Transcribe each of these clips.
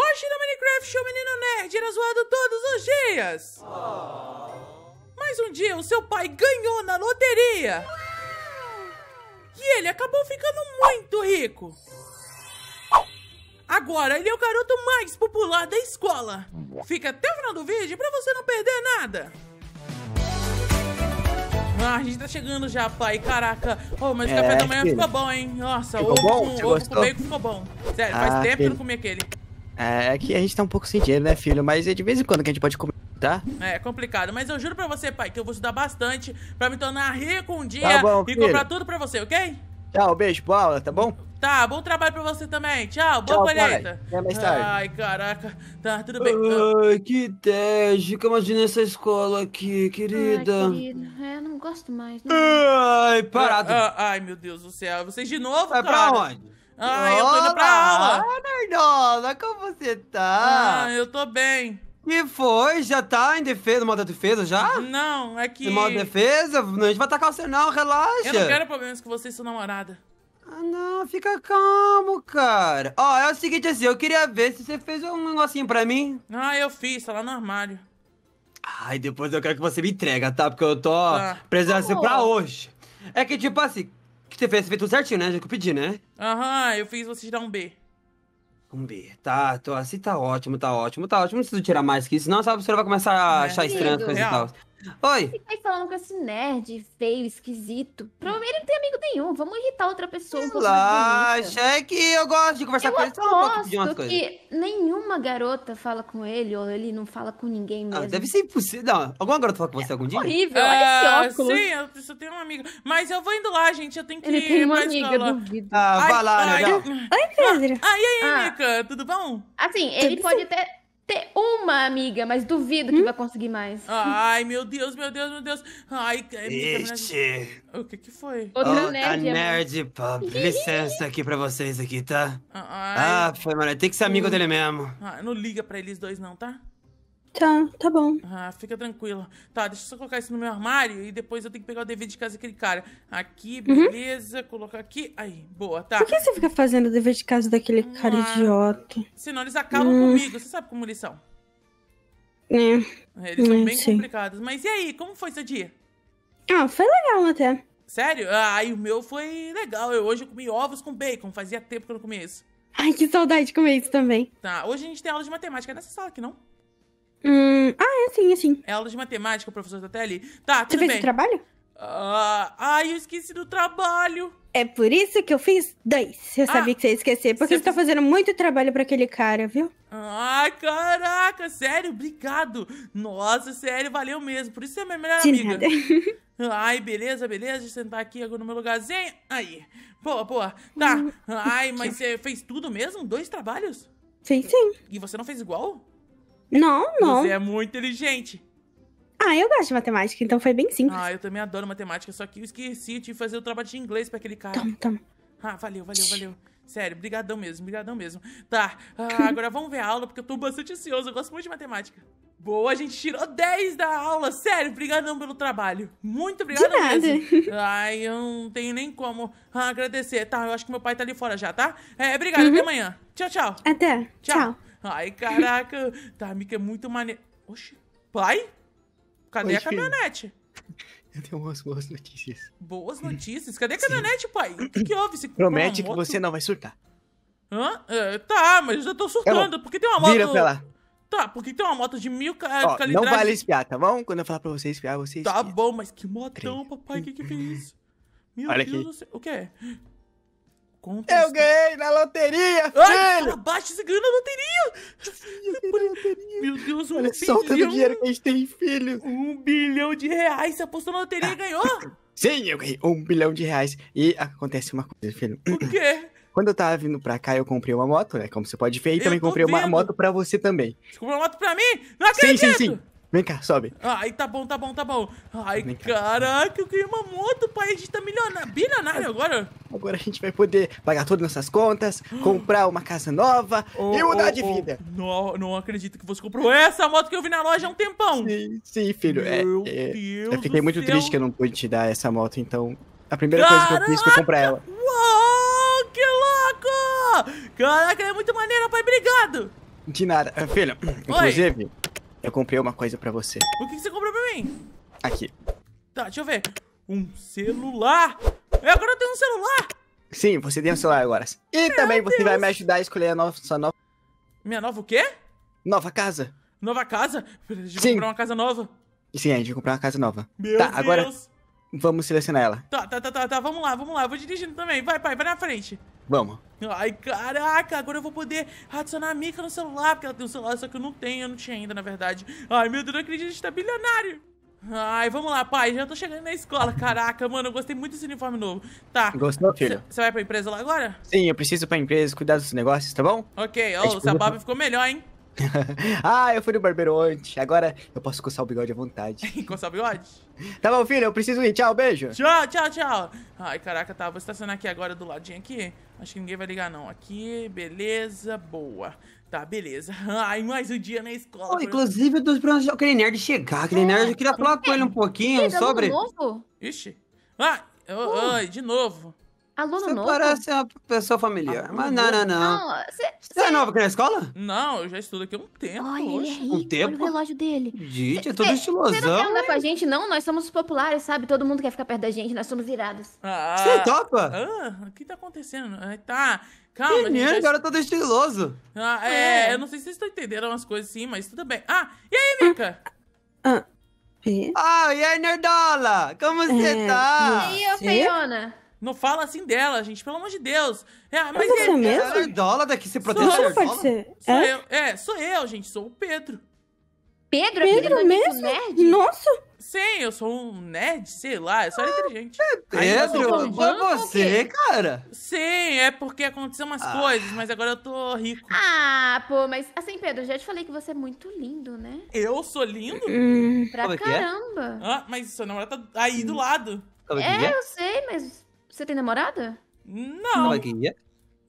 Hoje no Minecraft, o menino nerd era zoado todos os dias. Mas um dia o seu pai ganhou na loteria. E ele acabou ficando muito rico. Agora ele é o garoto mais popular da escola. Fica até o final do vídeo pra você não perder nada. Ah, a gente tá chegando já, pai. Caraca. Oh, mas o é, café da manhã filho. ficou bom, hein? Nossa, ficou outro bom? que ficou bom. Sério, ah, faz tempo que eu não comi aquele. É, é, que a gente tá um pouco sem dinheiro, né, filho? Mas é de vez em quando que a gente pode comer, tá? É, complicado. Mas eu juro pra você, pai, que eu vou estudar bastante pra me tornar rico um dia tá bom, e filho. comprar tudo pra você, ok? Tchau, beijo, boa aula, tá bom? Tá, bom trabalho pra você também. Tchau, boa colheita. Até mais tarde. Ai, caraca. Tá, tudo bem. Ah. Ai, que tédio. Imagina essa escola aqui, querida. Ai, querida. É, não gosto mais. Não. Ai, parado. Ah, ah, ai, meu Deus do céu. Vocês de novo, Vai cara? Vai pra onde? Ah, eu tô indo pra aula. Ah, nerdola, como você tá? Ah, eu tô bem. E foi? Já tá em defesa, no modo de defesa já? Não, é que. No modo de defesa? a gente vai atacar o sinal, relaxa. Eu não quero problemas com você e sua namorada. Ah, não, fica calmo, cara. Ó, oh, é o seguinte assim, eu queria ver se você fez um negocinho pra mim. Ah, eu fiz, tá lá no armário. Ai, depois eu quero que você me entrega, tá? Porque eu tô tá. precisando pra hoje. É que, tipo assim, que você fez, você fez tudo certinho, né? Já que eu pedi, né? Aham, eu fiz você tirar um B. Um B. Tá, tô assim, tá ótimo, tá ótimo, tá ótimo. Não preciso tirar mais que isso, senão sabe, a professora vai começar a é. achar estranho as coisas e tal. Oi. Fica tá aí falando com esse nerd feio, esquisito. Provavelmente ele não tem amigo nenhum. Vamos irritar outra pessoa. Um é que eu gosto de conversar eu com ele. Só de umas coisas. que nenhuma garota fala com ele ou ele não fala com ninguém ah, mesmo. Ah, deve ser impossível. Não, alguma garota fala com você é algum dia? Horrível, ah, olha esse óculos. Sim, eu só tenho um amigo. Mas eu vou indo lá, gente. Eu tenho que ele ir tem uma amiga, escola. Ah, duvido. Ah, vai lá, ai, Oi, Pedro. Ai, ah, e aí, ah. tudo bom? Assim, ele pode até ter uma amiga, mas duvido que hum? vai conseguir mais. Ai, meu Deus, meu Deus, meu Deus. Ai, é, Ixi. O que que foi? Outra oh, nerd. A nerd pub. Licença aqui pra vocês aqui, tá? Ah, ai. Ah, foi, mano. Tem que ser amigo hum. dele mesmo. Ah, não liga pra eles dois não, tá? Tá, tá bom. Ah, fica tranquila. Tá, deixa eu só colocar isso no meu armário e depois eu tenho que pegar o dever de casa daquele cara. Aqui, uhum. beleza, uhum. colocar aqui. Aí, boa, tá. Por que você fica fazendo o dever de casa daquele hum, ah, cara idiota? Senão eles acabam hum. comigo, você sabe como eles são. É. Eles são é, bem complicados. Mas e aí, como foi seu dia? Ah, foi legal até. Sério? Ah, e o meu foi legal. Eu, hoje eu comi ovos com bacon. Fazia tempo que eu não comia isso. Ai, que saudade de comer isso também. Tá, hoje a gente tem aula de matemática nessa sala aqui, não? Hum, ah, é sim. é É aula de matemática, professor da Tele. Tá, tudo Você fez bem. o trabalho? Ah, ai, eu esqueci do trabalho. É por isso que eu fiz dois. Eu ah, sabia que você ia esquecer, porque você, tá fazendo muito trabalho para aquele cara, viu? Ah, caraca, sério, obrigado. Nossa, sério, valeu mesmo. Por isso você é minha melhor De amiga. Nada. Ai, beleza, beleza. Deixa eu sentar aqui agora no meu lugarzinho. Aí. Boa, boa. Tá. Hum. Ai, mas você fez tudo mesmo? Dois trabalhos? Sim, sim. E você não fez igual? Não, não. Você é muito inteligente. Ah, eu gosto de matemática, então foi bem simples. Ah, eu também adoro matemática, só que eu esqueci de fazer o trabalho de inglês para aquele cara. Toma, toma. Ah, valeu, valeu, valeu. Sério, brigadão mesmo, brigadão mesmo. Tá, ah, agora vamos ver a aula, porque eu tô bastante ansioso, eu gosto muito de matemática. Boa, a gente tirou 10 da aula. Sério, obrigadão pelo trabalho. Muito obrigado De nada. mesmo. Ai, eu não tenho nem como agradecer. Tá, eu acho que meu pai tá ali fora já, tá? É, obrigado, uhum. até amanhã. Tchau, tchau. Até. Tchau. tchau. Ai, caraca. tá, Mika é muito maneiro. Oxi. Pai? Cadê Oi, a caminhonete? Eu tenho umas boas notícias. Boas notícias? Cadê a caminhonete, pai? O que, que houve? Você Promete que você não vai surtar. Hã? É, tá, mas eu já tô surtando. Tá Porque tem uma moto... Vira pra lá. Tá, porque tem uma moto de mil Ó, Não vale espiar, tá bom? Quando eu falar pra você espiar, você espia. Tá bom, mas que motão, papai, que que é uhum. isso? Meu Olha Deus aqui. do céu. O que Conta Eu ganhei na loteria, Ai, filho! você ganhou na loteria! Eu na loteria. Meu Deus, um Olha só o tanto de dinheiro que a gente tem, filho. Um bilhão de reais. Você apostou na loteria e ah. ganhou? Sim, eu ganhei um bilhão de reais. E acontece uma coisa, filho. O quê? Quando eu tava vindo pra cá, eu comprei uma moto, né? Como você pode ver, e eu também comprei vendo. uma moto pra você também. Você comprou uma moto pra mim? Não acredito! Sim, sim, sim. Vem cá, sobe. Ai, tá bom, tá bom, tá bom. Ai, caraca, eu queria uma moto, pai. A gente tá milionário, bilionário agora. Agora a gente vai poder pagar todas as nossas contas, comprar uma casa nova oh, e mudar oh, de vida. Oh. Não, não acredito que você comprou essa moto que eu vi na loja há um tempão. Sim, sim filho. É, Meu é, é, Eu fiquei muito céu. triste que eu não pude te dar essa moto, então a primeira caraca. coisa que eu fiz foi comprar ela ó. Caraca, é muito maneiro, pai. Obrigado. De nada. Ah, filho, Oi. inclusive, eu comprei uma coisa pra você. O que você comprou pra mim? Aqui. Tá, deixa eu ver. Um celular. É, eu agora tenho um celular. Sim, você tem um celular agora. E Meu também você vai me ajudar a escolher a nossa nova... Minha nova o quê? Nova casa. Nova casa? gente Sim. comprar uma casa nova. Sim, a gente vai comprar uma casa nova. Meu tá, Deus. agora vamos selecionar ela. Tá, tá, tá, tá, tá, vamos lá, vamos lá. Eu vou dirigindo também. Vai, pai, vai na frente. Vamos. Ai, caraca, agora eu vou poder adicionar a Mika no celular, porque ela tem um celular, só que eu não tenho, eu não tinha ainda, na verdade. Ai, meu Deus, não acredito, a gente tá bilionário. Ai, vamos lá, pai, já tô chegando na escola, caraca, mano, eu gostei muito desse uniforme novo. Tá. Gostou, filho? Você vai pra empresa lá agora? Sim, eu preciso ir pra empresa, cuidar dos negócios, tá bom? Ok, ó, oh, o Sababa ficou melhor, hein? ah, eu fui no barbeiro ontem. Agora eu posso coçar o bigode à vontade. coçar o bigode? Tá bom, filho, eu preciso ir. Tchau, beijo. Tchau, tchau, tchau. Ai, caraca, tá. Vou estacionar aqui agora do ladinho aqui. Acho que ninguém vai ligar, não. Aqui, beleza, boa. Tá, beleza. Ai, mais um dia na escola. Oh, inclusive, dos bronzes de aquele nerd chegar. Aquele é, nerd, eu queria falar com ele um pouquinho é sobre. Uh. De Novo? Ixi. Ah, uh. de novo. Aluno você novo? parece uma pessoa familiar. Ah, mas não, não, não. não você é novo aqui na escola? Não, eu já estudo aqui há um tempo. Ai, ele é rico, um tempo? olha o relógio dele. Gente, é todo estilosão. Você não quer andar com a gente, não? Nós somos populares, sabe? Todo mundo quer ficar perto da gente, nós somos irados. Ah. Você ah, topa? Ah, o que tá acontecendo? Tá, calma. Menino, gente... agora tá todo estiloso. Ah, é, é, eu não sei se vocês estão entendendo umas coisas assim, mas tudo bem. Ah, e aí, Mika? Ah. ah, ah e aí, Nerdola? Como é, você é, tá? E aí, ô feiona? Não fala assim dela, gente, pelo amor de Deus. É, mas é, é mesmo? Ela é idólatra que se protege. Sou, pode ser. Sou é? eu, é, sou eu, gente, sou o Pedro. Pedro, Pedro é mesmo? nerd? Nossa! Sim, eu sou um nerd, sei lá, eu sou ah, inteligente. Pedro, foi você, cara? Sim, é porque aconteceu umas ah. coisas, mas agora eu tô rico. Ah, pô, mas assim, Pedro, já te falei que você é muito lindo, né? Eu sou lindo? Hum, pra é é? caramba. É? Ah, mas sua namorada tá aí hum. do lado. É, é, eu sei, mas você tem namorada? Não. É Magia?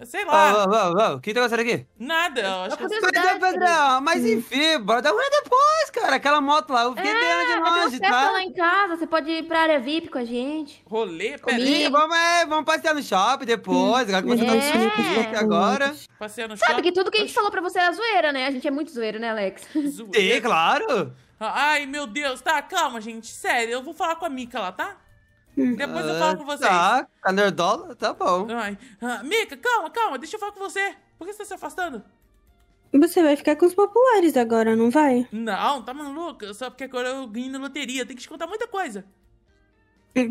É? Sei lá. Oh, oh, oh, O que tá acontecendo aqui? Nada, eu acho que... Pedrão, mas é hum. enfim, bora dar uma depois, cara. Aquela moto lá, eu fiquei é, de longe, tá? festa lá em casa, você pode ir pra área VIP com a gente. Rolê, peraí. Vamos, é, vamos passear no shopping depois, agora que você é. tá no agora. Passear no shopping. Sabe que tudo que a gente falou pra você é zoeira, né? A gente é muito zoeiro, né, Alex? Zoeira? É, claro. Ai, meu Deus. Tá, calma, gente. Sério, eu vou falar com a Mica lá, tá? Depois eu ah, falo com vocês. Tá, a nerdola, tá bom. Ai. Ah, Mika, calma, calma, deixa eu falar com você. Por que você tá se afastando? Você vai ficar com os populares agora, não vai? Não, tá maluca? Só porque agora eu ganhei na loteria, tem que te contar muita coisa.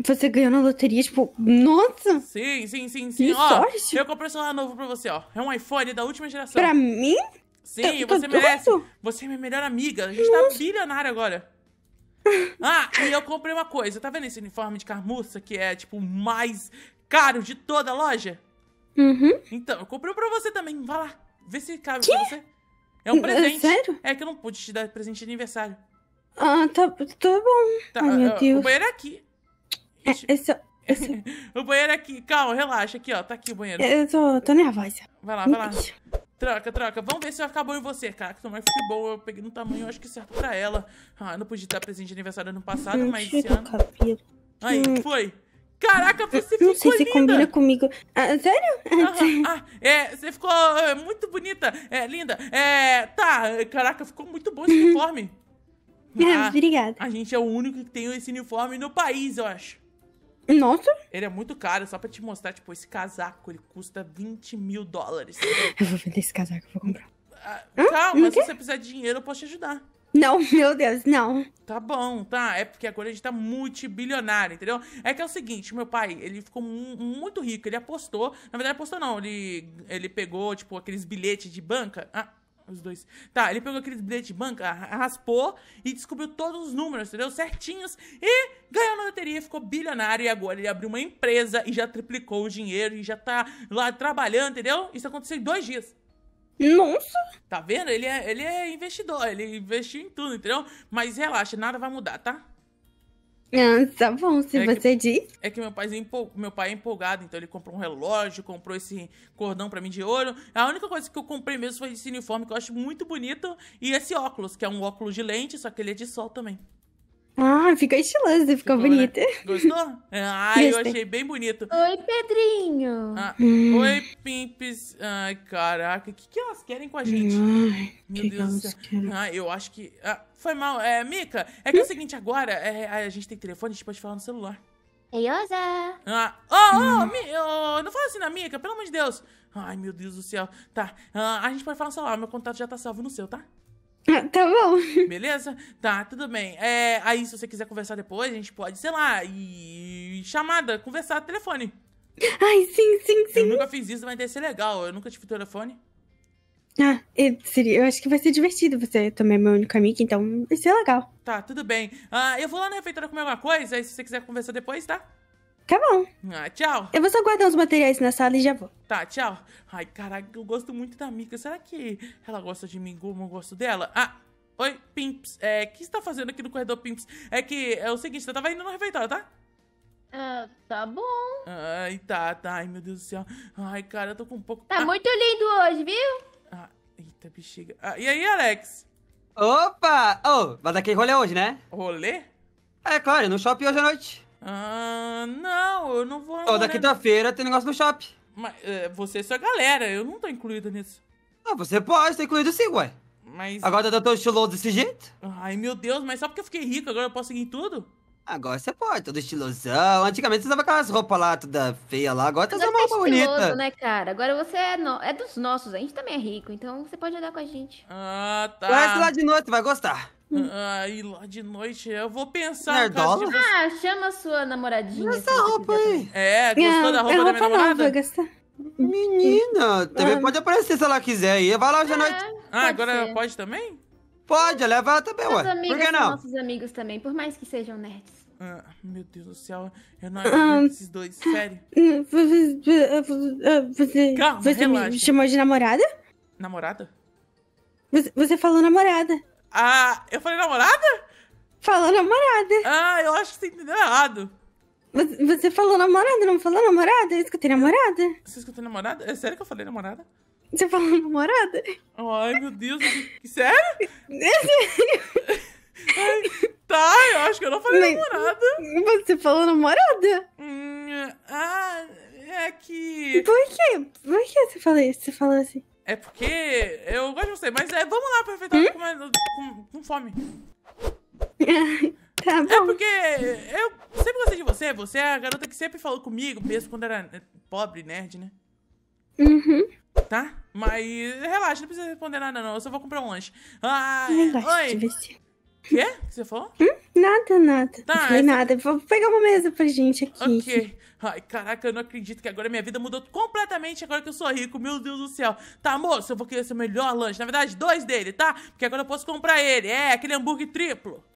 Você ganhou na loteria, tipo, nossa! Sim, sim, sim, sim. Que ó, sorte! Eu comprei um celular novo pra você, ó. É um iPhone da última geração. Pra mim? Sim, tá, você tá merece. Você é minha melhor amiga. A gente tá nossa. tá bilionária agora. Ah, e eu comprei uma coisa. Tá vendo esse uniforme de carmuça que é, tipo, o mais caro de toda a loja? Uhum. Então, eu comprei um pra você também. Vai lá. Vê se cabe que? pra você. É um é presente. Sério? É que eu não pude te dar presente de aniversário. Ah, tá, tá bom. Tá, Ai, meu ah, Deus. O banheiro é aqui. É, esse, é esse... É- o banheiro é aqui. Calma, relaxa. Aqui, ó. Tá aqui o banheiro. Eu tô, tô nervosa. Vai lá, vai lá. Troca, troca, Vamos ver se vai ficar bom em você. Caraca, tomara que fique boa. Eu peguei no tamanho, acho que certo pra ela. Ah, não pude dar presente de aniversário ano passado, mas esse ano... Cabelo. Aí, hum. foi. Caraca, você ficou Não sei linda. se combina comigo. Ah, sério? Aham, ah, é, você ficou é, muito bonita, é, linda. É, tá, caraca, ficou muito bom esse uniforme. Ah, ah, Obrigada. A gente é o único que tem esse uniforme no país, eu acho. Nossa! Ele é muito caro, só pra te mostrar, tipo, esse casaco, ele custa 20 mil dólares. Eu vou vender esse casaco, eu vou comprar. Ah, calma, se você precisar de dinheiro, eu posso te ajudar. Não, meu Deus, não. Tá bom, tá. É porque agora a gente tá multibilionário, entendeu? É que é o seguinte, meu pai, ele ficou muito rico, ele apostou. Na verdade, apostou não, ele, ele pegou, tipo, aqueles bilhetes de banca. Ah, os dois. Tá, ele pegou aqueles bilhetes de banca, raspou e descobriu todos os números, entendeu? Certinhos. E ganhou na loteria, ficou bilionário. E agora ele abriu uma empresa e já triplicou o dinheiro e já tá lá trabalhando, entendeu? Isso aconteceu em dois dias. Nossa! Tá vendo? Ele é, ele é investidor, ele investiu em tudo, entendeu? Mas relaxa, nada vai mudar, tá? Ah, tá bom, se é você que, diz. É que meu pai, meu pai é empolgado, então ele comprou um relógio, comprou esse cordão para mim de ouro. A única coisa que eu comprei mesmo foi esse uniforme, que eu acho muito bonito, e esse óculos, que é um óculos de lente, só que ele é de sol também. Ah, fica estiloso, fica Ficou, bonita. Né? Gostou? Ah, eu achei bem bonito. Oi, Pedrinho. Ah, hum. Oi, Pimps. Ai, caraca, o que, que elas querem com a gente? Ai, Meu que Deus do céu. Ah, eu acho que. Ah, foi mal. É, Mika, é que é o seguinte, agora é, é, a gente tem telefone, a gente pode falar no celular. Eiosa! Ah, oh, oh, hum. mi, oh, não fala assim na Mika, pelo amor de Deus. Ai, meu Deus do céu. Tá, ah, a gente pode falar no celular, meu contato já tá salvo no seu, tá? Ah, tá bom. Beleza? Tá, tudo bem. É, aí, se você quiser conversar depois, a gente pode, sei lá, e chamada, conversar telefone. Ai, sim, sim, sim. Eu nunca fiz isso, mas deve ser legal. Eu nunca tive telefone. Ah, seria, eu acho que vai ser divertido. Você também é meu único amigo, então vai ser legal. Tá, tudo bem. Ah, eu vou lá na refeitória comer alguma coisa, aí se você quiser conversar depois, tá? Tá bom. Ah, tchau. Eu vou só guardar os materiais na sala e já vou. Tá, tchau. Ai, caraca, eu gosto muito da Mika. Será que ela gosta de mim como eu gosto dela? Ah, Oi, Pimps. É, o que você tá fazendo aqui no corredor, Pimps? É que é o seguinte, você tava indo no refeitório, tá? Ah, tá bom. Ai, tá, tá. Ai, meu Deus do céu. Ai, cara, eu tô com um pouco... Tá ah. muito lindo hoje, viu? Ah, eita, bexiga. Ah, e aí, Alex? Opa! Ô, oh, vai daquele rolê hoje, né? Rolê? É, claro, no shopping hoje à noite. Ah, não, eu não vou. Da quinta-feira tem negócio no shopping. Mas é, você e sua galera, eu não tô incluído nisso. Ah, você pode, tá incluído sim, ué. Mas. Agora tá tão estiloso desse jeito? Ai, meu Deus, mas só porque eu fiquei rico, agora eu posso seguir tudo? Agora você pode, todo estilosão. Antigamente você usava aquelas roupas lá, toda feia lá. Agora, agora tá usando uma é roupa estiloso, bonita. né, cara? Agora você é, no... é dos nossos, a gente também é rico, então você pode andar com a gente. Ah, tá. Vai lá de noite vai gostar. Uhum. Aí lá de noite eu vou pensar. Nerdola? Você... Ah, chama sua namoradinha. Essa roupa aí. É, é, gostou é, da roupa, é roupa da minha namorada? gastar. Menina, também ah. pode aparecer se ela quiser aí. Vai lá hoje à é, noite. Ah, agora ser. pode também? Pode, leva ela é também, ué. Por que não? nossos amigos também, por mais que sejam nerds. Ah, meu Deus do céu, eu não ah. aguento esses dois, sério. Você, Calma, você relaxa. me chamou de namorada? Namorada? Você, você falou namorada. Ah, eu falei namorada? Falou namorada. Ah, eu acho que você entendeu errado. Você falou namorada, não falou namorada? Eu escutei namorada. Você escutou namorada? É sério que eu falei namorada? Você falou namorada? Ai, meu Deus. Que... Sério? É sério. tá, eu acho que eu não falei Mas, namorada. Você falou namorada? Hum, ah, é que... Por quê? Por que você falou isso? Você falou assim? É porque eu gosto de você, mas é, vamos lá, aproveitar tá Hum? Com, com, com, fome. tá é bom. É porque eu sempre gostei de você. Você é a garota que sempre falou comigo, mesmo quando era né, pobre, nerd, né? Uhum. Tá? Mas relaxa, não precisa responder nada, não. Eu só vou comprar um lanche. Ah, oi. Quê? O que você falou? Hum, nada, nada. Tá, essa... nada. Vou pegar uma mesa pra gente aqui. Ok. Ai, caraca, eu não acredito que agora minha vida mudou completamente agora que eu sou rico. Meu Deus do céu. Tá, moço, eu vou querer seu melhor lanche. Na verdade, dois dele, tá? Porque agora eu posso comprar ele. É, aquele hambúrguer triplo.